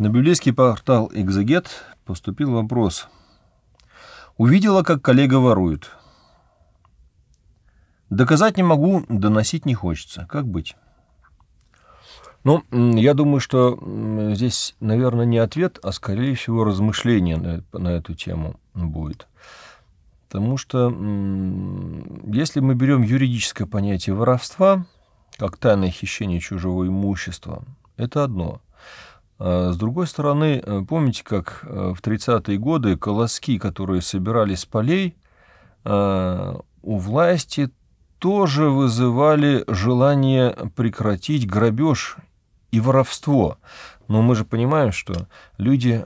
На библейский портал «Экзегет» поступил вопрос. Увидела, как коллега ворует. Доказать не могу, доносить не хочется. Как быть? Ну, я думаю, что здесь, наверное, не ответ, а, скорее всего, размышление на, на эту тему будет. Потому что если мы берем юридическое понятие воровства, как тайное хищение чужого имущества, это одно. А с другой стороны, э, помните, как э, в 30-е годы колоски, которые собирались с полей, э, у власти тоже вызывали желание прекратить грабеж и воровство. Но мы же понимаем, что люди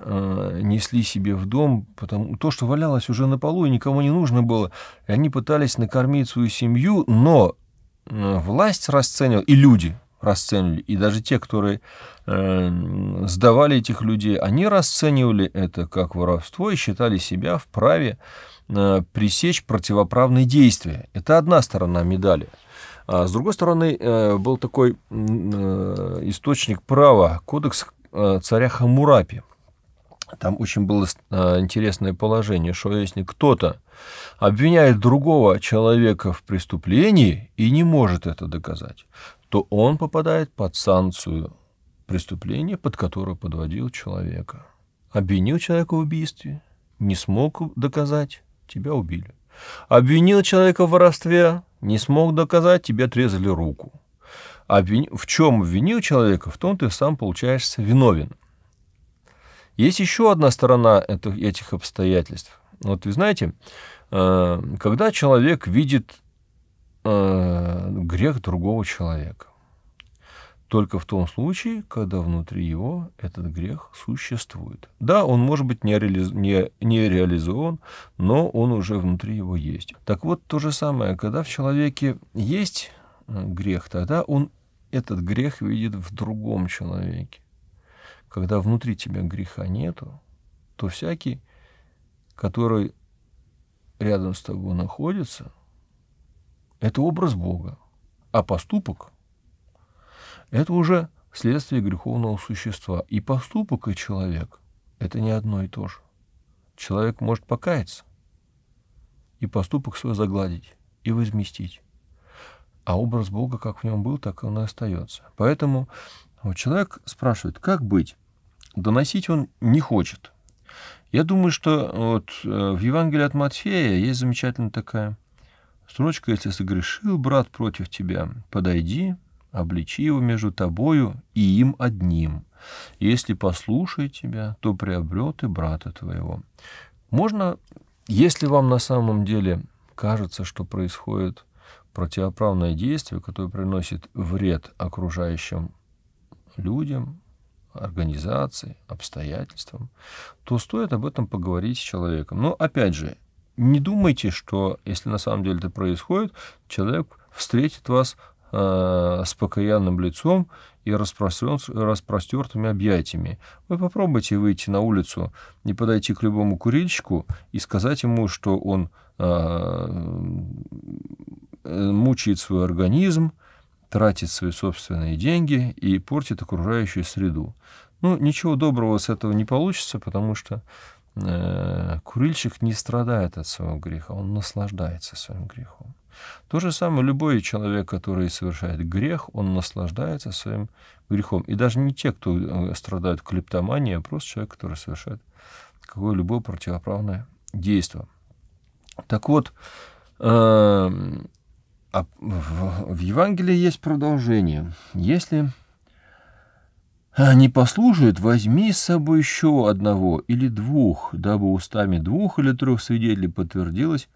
несли себе в дом потому, то, что валялось уже на полу и никому не нужно было. И они пытались накормить свою семью, но власть расценила и люди расценивали. И даже те, которые э, сдавали этих людей, они расценивали это как воровство и считали себя вправе э, пресечь противоправные действия. Это одна сторона медали. А с другой стороны, э, был такой э, источник права, кодекс э, царя Хамурапи, там очень было э, интересное положение, что если кто-то обвиняет другого человека в преступлении и не может это доказать, то он попадает под санкцию преступления, под которую подводил человека. Обвинил человека в убийстве, не смог доказать, тебя убили. Обвинил человека в воровстве, не смог доказать, тебе отрезали руку. Обвин... В чем обвинил человека, в том ты сам получаешься виновен. Есть еще одна сторона этих обстоятельств. Вот вы знаете, э, когда человек видит э, грех другого человека, только в том случае, когда внутри его этот грех существует. Да, он может быть не, реализ... не, не реализован, но он уже внутри его есть. Так вот, то же самое, когда в человеке есть э, грех, тогда он этот грех видит в другом человеке когда внутри тебя греха нету, то всякий, который рядом с тобой находится, это образ Бога. А поступок – это уже следствие греховного существа. И поступок, и человек – это не одно и то же. Человек может покаяться и поступок свой загладить и возместить. А образ Бога как в нем был, так он и остается. Поэтому вот человек спрашивает, как быть? доносить он не хочет. Я думаю, что э, вот э, в Евангелии от Матфея есть замечательная такая строчка, если согрешил брат против тебя, подойди, обличи его между тобою и им одним. Если послушает тебя, то приобрет и брата твоего. Можно, если вам на самом деле кажется, что происходит противоправное действие, которое приносит вред окружающим людям, организации, обстоятельствам, то стоит об этом поговорить с человеком. Но опять же, не думайте, что если на самом деле это происходит, человек встретит вас э, с покаянным лицом и распростертыми объятиями. Вы попробуйте выйти на улицу не подойти к любому курильщику и сказать ему, что он э, э мучает свой организм, тратит свои собственные деньги и портит окружающую среду. Ну, ничего доброго с этого не получится, потому что э, курильщик не страдает от своего греха, он наслаждается своим грехом. То же самое любой человек, который совершает грех, он наслаждается своим грехом. И даже не те, кто э, страдают клептоманией, а просто человек, который совершает какое-либо противоправное действие. Так вот, э, а в, в Евангелии есть продолжение. Если не послужит, возьми с собой еще одного или двух, дабы устами двух или трех свидетелей подтвердилось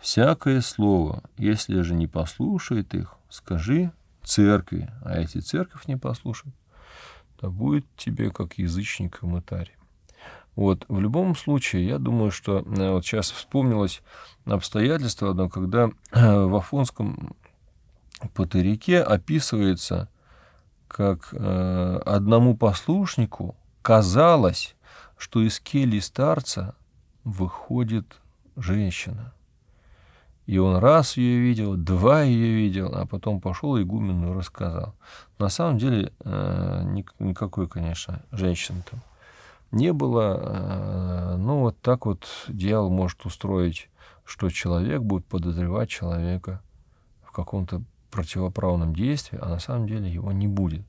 всякое слово. Если же не послушает их, скажи церкви, а если церковь не послушает, то будет тебе как язычник и мытарь. Вот. В любом случае, я думаю, что э, вот сейчас вспомнилось обстоятельство одно, когда э, в Афонском Патерике описывается, как э, одному послушнику казалось, что из кельи старца выходит женщина. И он раз ее видел, два ее видел, а потом пошел и игумену рассказал. На самом деле, э, никакой, конечно, женщины там не было. Э, ну, вот так вот дьявол может устроить, что человек будет подозревать человека в каком-то противоправном действии, а на самом деле его не будет.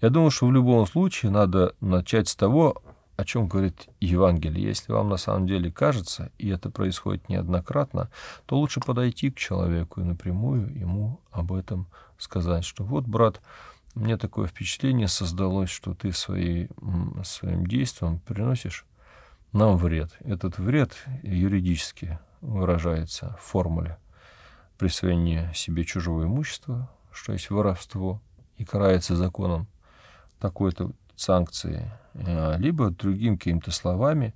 Я думаю, что в любом случае надо начать с того, о чем говорит Евангелие. Если вам на самом деле кажется, и это происходит неоднократно, то лучше подойти к человеку и напрямую ему об этом сказать, что вот, брат, мне такое впечатление создалось, что ты своей, своим действием приносишь нам вред. Этот вред юридически выражается в формуле присвоения себе чужого имущества, что есть воровство, и карается законом такой-то санкции, э, либо другими какими-то словами,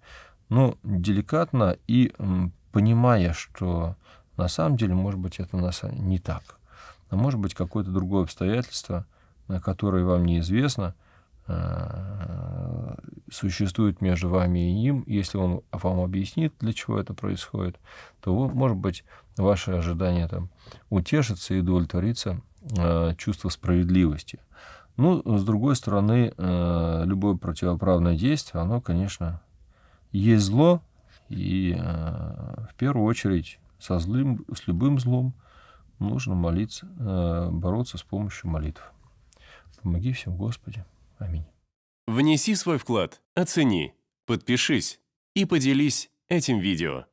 но деликатно и понимая, что на самом деле, может быть, это у нас не так. А может быть, какое-то другое обстоятельство – Э, которое вам неизвестно, э, существует между вами и им. Если он вам объяснит, для чего это происходит, то, может быть, ваши ожидания там утешится и удовлетворится э, чувство справедливости. Ну, с другой стороны, любое противоправное действие, оно, конечно, есть зло, и в первую очередь со злым, с любым злом нужно молиться, бороться с помощью молитв. Помоги всем, Господи. Аминь. Внеси свой вклад, оцени, подпишись и поделись этим видео.